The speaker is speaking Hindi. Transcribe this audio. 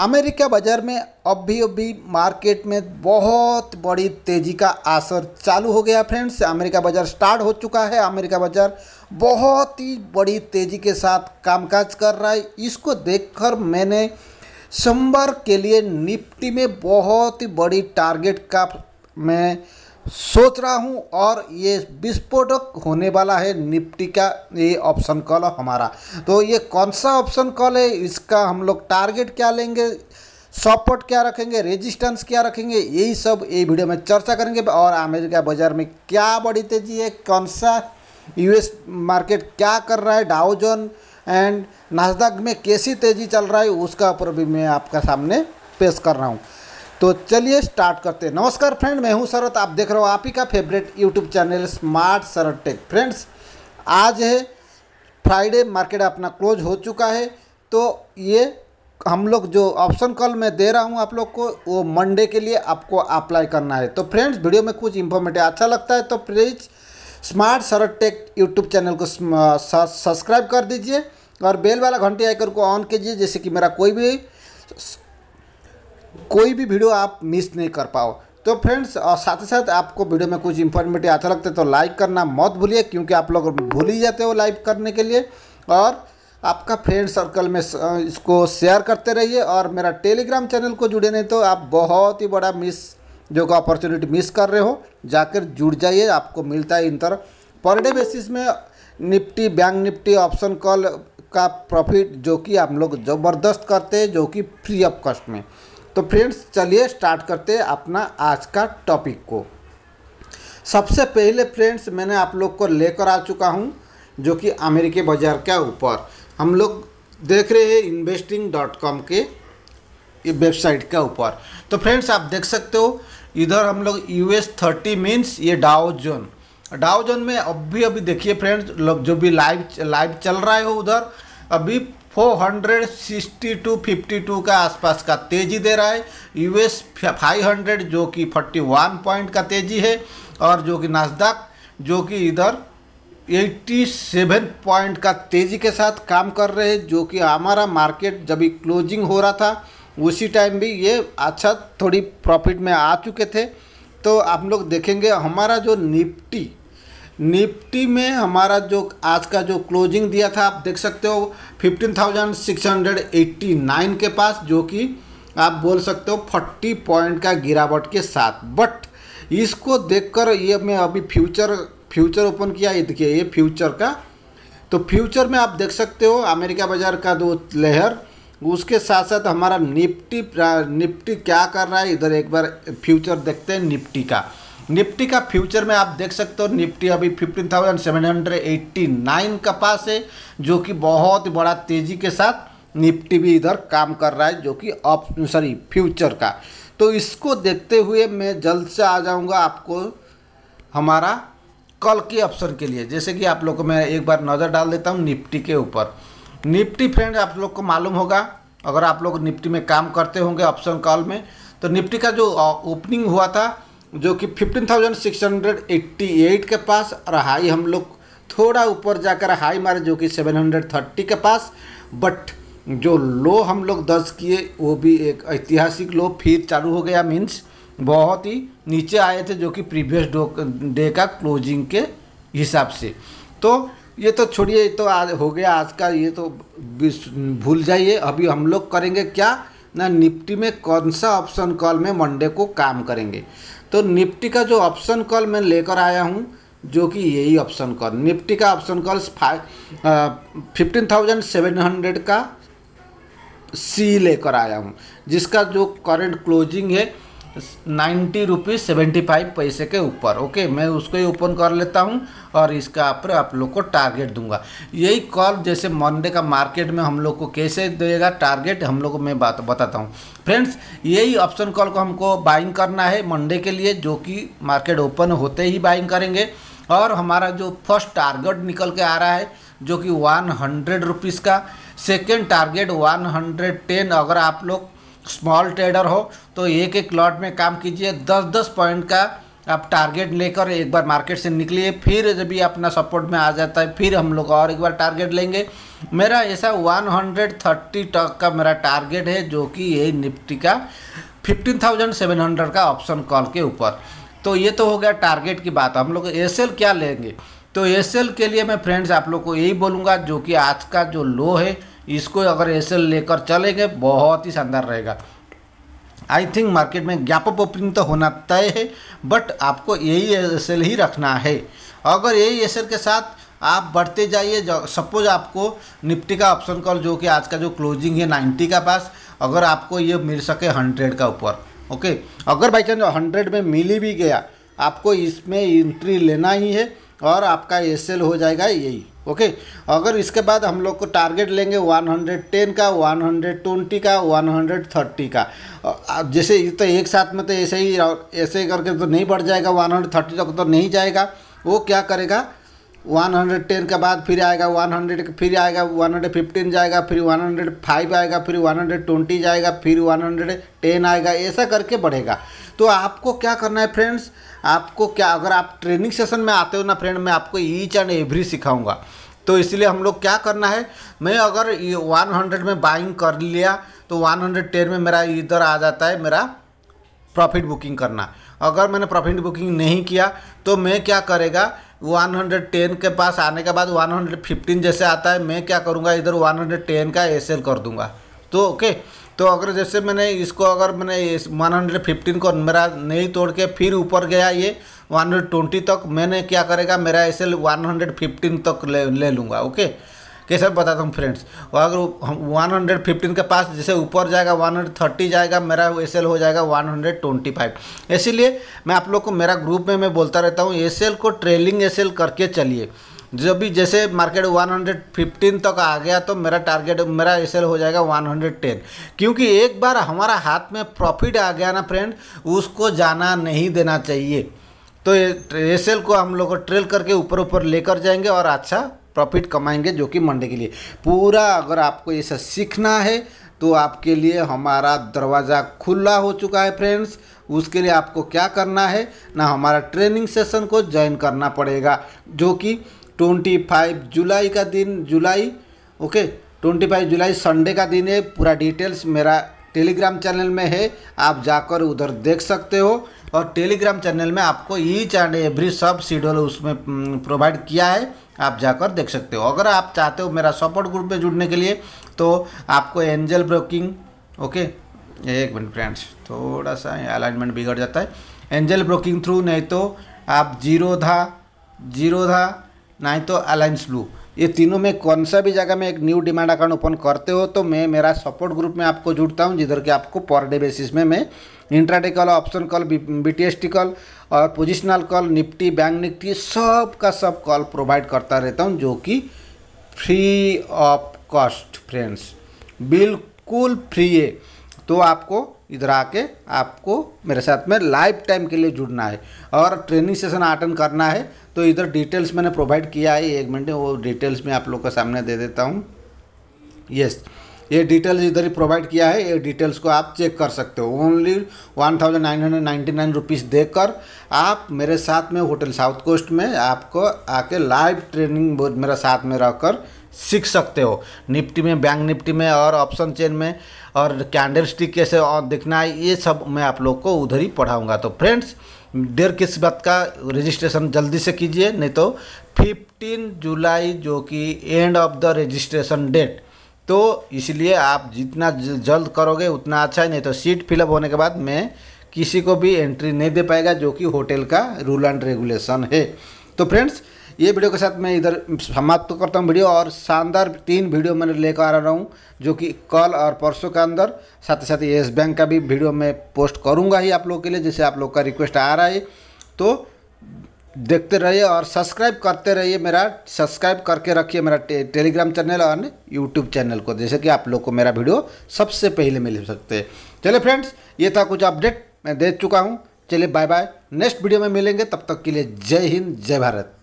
अमेरिका बाज़ार में अब भी मार्केट में बहुत बड़ी तेज़ी का असर चालू हो गया फ्रेंड्स अमेरिका बाज़ार स्टार्ट हो चुका है अमेरिका बाज़ार बहुत ही बड़ी तेज़ी के साथ कामकाज कर रहा है इसको देखकर मैंने सोमवार के लिए निफ्टी में बहुत ही बड़ी टारगेट का मैं सोच रहा हूँ और ये विस्फोटक होने वाला है निफ्टी का ये ऑप्शन कॉल हमारा तो ये कौन सा ऑप्शन कॉल है इसका हम लोग टारगेट क्या लेंगे सपोर्ट क्या रखेंगे रेजिस्टेंस क्या रखेंगे यही सब ये वीडियो में चर्चा करेंगे और अमेरिका बाजार में क्या बड़ी तेजी है कौन सा यूएस मार्केट क्या कर रहा है डाउजोन एंड नाजदाक में कैसी तेजी चल रहा है उसका ऊपर भी मैं आपका सामने पेश कर रहा हूँ तो चलिए स्टार्ट करते हैं नमस्कार फ्रेंड मैं हूं शरत आप देख रहे हो आप ही का favourite YouTube channel smart Sharat tech friends आज है फ्राइडे मार्केट अपना क्लोज हो चुका है तो ये हम लोग जो ऑप्शन कॉल मैं दे रहा हूं आप लोग को वो मंडे के लिए आपको अप्लाई करना है तो फ्रेंड्स वीडियो में कुछ इंफॉर्मेटिव अच्छा लगता है तो please smart Sharat tech YouTube channel को सब्सक्राइब कर दीजिए और बेल वाला घंटी आयकर को ऑन कीजिए जैसे कि मेरा कोई भी कोई भी वीडियो आप मिस नहीं कर पाओ तो फ्रेंड्स और साथ ही साथ आपको वीडियो में कुछ इन्फॉर्मेटिव अच्छा लगता है तो लाइक करना मत भूलिए क्योंकि आप लोग भूल ही जाते हो लाइक करने के लिए और आपका फ्रेंड सर्कल में इसको शेयर करते रहिए और मेरा टेलीग्राम चैनल को जुड़े नहीं तो आप बहुत ही बड़ा मिस जो कि अपॉर्चुनिटी मिस कर रहे हो जाकर जुड़ जाइए आपको मिलता है इंतर पर डे बेसिस में Nifty Bank Nifty option call का प्रॉफिट जो कि आप लोग ज़बरदस्त करते हैं जो कि फ्री ऑफ कॉस्ट में तो फ्रेंड्स चलिए स्टार्ट करते हैं अपना आज का टॉपिक को सबसे पहले फ्रेंड्स मैंने आप लोग को लेकर आ चुका हूँ जो कि अमेरिकी बाज़ार के ऊपर हम लोग देख रहे हैं इन्वेस्टिंग डॉट कॉम के वेबसाइट के ऊपर तो फ्रेंड्स आप देख सकते हो इधर हम लोग यू एस थर्टी मीन्स ये डाओ जोन डाओ जोन में अभी अभी देखिए फ्रेंड्स जो भी लाइव लाइव चल रहा है उधर अभी 460 टू 52 का आसपास का तेज़ी दे रहा है यूएस 500 जो कि 41 पॉइंट का तेज़ी है और जो कि नाजदाक जो कि इधर 87 पॉइंट का तेज़ी के साथ काम कर रहे हैं जो कि हमारा मार्केट जब क्लोजिंग हो रहा था उसी टाइम भी ये अच्छा थोड़ी प्रॉफिट में आ चुके थे तो आप लोग देखेंगे हमारा जो निफ्टी निफ्टी में हमारा जो आज का जो क्लोजिंग दिया था आप देख सकते हो 15,689 के पास जो कि आप बोल सकते हो 40 पॉइंट का गिरावट के साथ बट इसको देखकर ये मैं अभी फ्यूचर फ्यूचर ओपन किया ये देखिए ये फ्यूचर का तो फ्यूचर में आप देख सकते हो अमेरिका बाजार का जो लहर उसके साथ साथ हमारा निफ्टी निफ्टी क्या कर रहा है इधर एक बार फ्यूचर देखते हैं निफ्टी का निफ्टी का फ्यूचर में आप देख सकते हो निफ्टी अभी fifteen thousand seven hundred eighty nine का पास है जो कि बहुत ही बड़ा तेज़ी के साथ निफ्टी भी इधर काम कर रहा है जो कि ऑप सॉरी फ्यूचर का तो इसको देखते हुए मैं जल्द से आ जाऊंगा आपको हमारा कल के ऑप्शन के लिए जैसे कि आप लोग को मैं एक बार नज़र डाल देता हूँ निफ्टी के ऊपर निफ्टी फ्रेंड आप लोग को मालूम होगा अगर आप लोग निफ्टी में काम करते होंगे ऑप्शन कॉल में तो निफ्टी का जो ओपनिंग हुआ था जो कि 15,688 के पास और हाई हम लोग थोड़ा ऊपर जाकर हाई मारे जो कि 730 के पास बट जो लो हम लोग दर्ज किए वो भी एक ऐतिहासिक लो फिर चालू हो गया मीन्स बहुत ही नीचे आए थे जो कि प्रीवियस डे का क्लोजिंग के हिसाब से तो ये तो छोड़िए तो आज हो गया आज का ये तो भूल जाइए अभी हम लोग करेंगे क्या ना निफ्टी में कौन सा ऑप्शन कॉल में मंडे को काम करेंगे तो निफ्टी का जो ऑप्शन कॉल मैं लेकर आया हूँ जो कि यही ऑप्शन कॉल निफ्टी का option call fifteen thousand seven hundred का सी लेकर आया हूँ जिसका जो करंट क्लोजिंग है नाइन्टी रुपीज़ सेवेंटी फाइव पैसे के ऊपर ओके मैं उसको ही ओपन कर लेता हूँ और इसका आप, आप लोग को टारगेट दूंगा यही कॉल जैसे मंडे का मार्केट में हम लोग को कैसे देगा टारगेट हम लोग को मैं बात बताता हूँ फ्रेंड्स यही ऑप्शन कॉल को हमको बाइंग करना है मंडे के लिए जो कि मार्केट ओपन होते ही बाइंग करेंगे और हमारा जो फर्स्ट टारगेट निकल के आ रहा है जो कि वन हंड्रेड रुपीज़ का second target one hundred ten अगर आप लोग स्मॉल ट्रेडर हो तो एक एक लॉट में काम कीजिए दस दस पॉइंट का आप टारगेट लेकर एक बार मार्केट से निकलिए फिर जब भी अपना सपोर्ट में आ जाता है फिर हम लोग और एक बार टारगेट लेंगे मेरा ऐसा 130 टक का मेरा टारगेट है जो कि ये निफ्टी का 15,700 का ऑप्शन कॉल के ऊपर तो ये तो हो गया टारगेट की बात हम लोग एस क्या लेंगे तो एस के लिए मैं फ्रेंड्स आप लोग को यही बोलूँगा जो कि आज का जो लो है इसको अगर ऐसे लेकर चलेंगे बहुत ही शानदार रहेगा आई थिंक मार्केट में गैप अप ओपनिंग तो होना तय है बट आपको यही एस ही रखना है अगर यही एस के साथ आप बढ़ते जाइए सपोज आपको निफ्टी का ऑप्शन कॉल जो कि आज का जो क्लोजिंग है 90 का पास अगर आपको ये मिल सके 100 का ऊपर ओके अगर बाई चांस हंड्रेड में मिल ही भी गया आपको इसमें इंट्री लेना ही है और आपका एस हो जाएगा यही ओके अगर इसके बाद हम लोग को टारगेट लेंगे 110 का 120 का 130 का जैसे तो एक साथ में तो ऐसे ही और ऐसे करके तो नहीं बढ़ जाएगा 130 तक तो नहीं जाएगा वो क्या करेगा 110 के बाद फिर आएगा 100 फिर आएगा 115 जाएगा फिर 105 आएगा फिर 120 जाएगा फिर 110 आएगा ऐसा करके बढ़ेगा तो आपको क्या करना है फ्रेंड्स आपको क्या अगर आप ट्रेनिंग सेशन में आते हो ना फ्रेंड मैं आपको ईच एंड एवरी सिखाऊंगा तो इसलिए हम लोग क्या करना है मैं अगर वन हंड्रेड में बाइंग कर लिया तो वन हंड्रेड टेन में मेरा इधर आ जाता है मेरा प्रॉफिट बुकिंग करना अगर मैंने प्रॉफिट बुकिंग नहीं किया तो मैं क्या करेगा 110 के पास आने के बाद 115 जैसे आता है मैं क्या करूँगा इधर 110 का एस कर दूंगा तो ओके तो अगर जैसे मैंने इसको अगर मैंने वन हंड्रेड फिफ्टीन को मेरा नहीं तोड़ के फिर ऊपर गया ये वन हंड्रेड ट्वेंटी तक मैंने क्या करेगा मेरा ऐसे वन हंड्रेड फिफ्टीन तक ले ले लूँगा ओके कैसे बताता हूँ फ्रेंड्स और अगर हम वन हंड्रेड फिफ्टीन के पास जैसे ऊपर जाएगा वन हंड्रेड थर्टी जाएगा मेरा एस हो जाएगा वन हंड्रेड ट्वेंटी फाइव इसीलिए मैं आप लोग को मेरा ग्रुप में मैं बोलता रहता हूँ एस को ट्रेलिंग एस करके चलिए जब भी जैसे मार्केट 115 तक आ गया तो मेरा टारगेट मेरा एसएल हो जाएगा 110 क्योंकि एक बार हमारा हाथ में प्रॉफिट आ गया ना फ्रेंड उसको जाना नहीं देना चाहिए तो एस को हम लोग ट्रेल करके ऊपर ऊपर लेकर जाएंगे और अच्छा प्रॉफिट कमाएंगे जो कि मंडे के लिए पूरा अगर आपको ये सब सीखना है तो आपके लिए हमारा दरवाज़ा खुला हो चुका है फ्रेंड्स उसके लिए आपको क्या करना है ना हमारा ट्रेनिंग सेशन को ज्वाइन करना पड़ेगा जो कि ट्वेंटी फाइव जुलाई का दिन जुलाई ओके ट्वेंटी फाइव जुलाई संडे का दिन है पूरा डिटेल्स मेरा टेलीग्राम चैनल में है आप जाकर उधर देख सकते हो और टेलीग्राम चैनल में आपको ईच एंड एवरी सब शेड्यूल उसमें प्रोवाइड किया है आप जाकर देख सकते हो अगर आप चाहते हो मेरा सपोर्ट ग्रुप में जुड़ने के लिए तो आपको एंजल ब्रोकिंग ओके एक मिनट फ्रेंड्स थोड़ा सा अलाइनमेंट बिगड़ जाता है एंजल ब्रोकिंग थ्रू नहीं तो आप जीरो धा जीरो धा ना ही तो अलायंस ब्लू ये तीनों में कौन सा भी जगह में एक न्यू डिमांड अकाउंट ओपन करते हो तो मैं मेरा सपोर्ट ग्रुप में आपको जुड़ता हूँ जिधर के आपको पर डे बेसिस में मैं intraday call option call B T call और positional call Nifty Bank Nifty सब का सब कॉल प्रोवाइड करता रहता हूँ जो कि फ्री ऑफ कॉस्ट फ्रेंड्स बिल्कुल फ्री है तो आपको इधर आके आपको मेरे साथ में लाइफ टाइम के लिए जुड़ना है और ट्रेनिंग सेशन अटेंड करना है तो इधर डिटेल्स मैंने प्रोवाइड किया है एक मिनट वो डिटेल्स में आप लोग का सामने दे देता हूँ यस ये डिटेल्स इधर ही प्रोवाइड किया है ये डिटेल्स को आप चेक कर सकते हो only one thousand nine hundred ninety nine rupees देकर आप मेरे साथ में होटल साउथ कोस्ट में आपको आके लाइव ट्रेनिंग मेरा साथ में रहकर सीख सकते हो निफ्टी में बैंक निफ्टी में और ऑप्शन चेन में और कैंडल स्टिक कैसे और दिखना है ये सब मैं आप लोग को उधर ही पढ़ाऊँगा तो फ्रेंड्स देर किस बात का रजिस्ट्रेशन जल्दी से कीजिए नहीं तो 15 जुलाई जो कि end of the registration date तो इसलिए आप जितना जल्द करोगे उतना अच्छा है नहीं तो सीट फिलअप होने के बाद मैं किसी को भी एंट्री नहीं दे पाएगा जो कि होटल का रूल एंड रेगुलेशन है तो फ्रेंड्स ये वीडियो के साथ मैं इधर समाप्त करता हूँ वीडियो और शानदार तीन वीडियो मैंने लेकर आ रहा हूँ जो कि कल और परसों के अंदर साथ ही साथ येस बैंक का भी वीडियो मैं पोस्ट करूँगा ही आप लोग के लिए जैसे आप लोग का रिक्वेस्ट आ रहा है तो देखते रहिए और सब्सक्राइब करते रहिए मेरा सब्सक्राइब करके रखिए मेरा टे, टेलीग्राम चैनल और यूट्यूब चैनल को जैसे कि आप लोग को मेरा वीडियो सबसे पहले मिल सकते हैं चलिए फ्रेंड्स ये था कुछ अपडेट मैं दे चुका हूँ चलिए बाय बाय नेक्स्ट वीडियो में मिलेंगे तब तक के लिए जय हिंद जय भारत